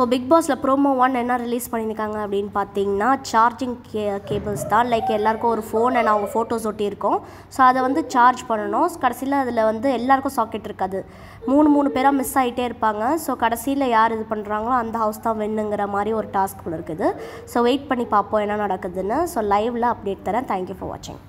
so big பாஸில் promo one என்ன release பண்ணியிருக்காங்க அப்படின்னு பார்த்தீங்கன்னா சார்ஜிங் கே கேபிள்ஸ் தான் லைக் எல்லாருக்கும் ஒரு ஃபோன் என்ன அவங்க ஃபோட்டோஸ் ஒட்டியிருக்கோம் ஸோ அதை வந்து சார்ஜ் பண்ணணும் கடைசியில் அதில் வந்து எல்லாருக்கும் சாக்கெட் இருக்காது மூணு மூணு பேராக மிஸ் ஆகிட்டே இருப்பாங்க ஸோ கடைசியில் யார் இது பண்ணுறாங்களோ அந்த ஹவுஸ் தான் வெண்ணுங்கிற மாதிரி ஒரு டாஸ்க் இருக்குது ஸோ வெயிட் பண்ணி பார்ப்போம் என்ன நடக்குதுன்னு ஸோ லைவில் அப்டேட் தரேன் தேங்க்யூ ஃபார் வாட்சிங்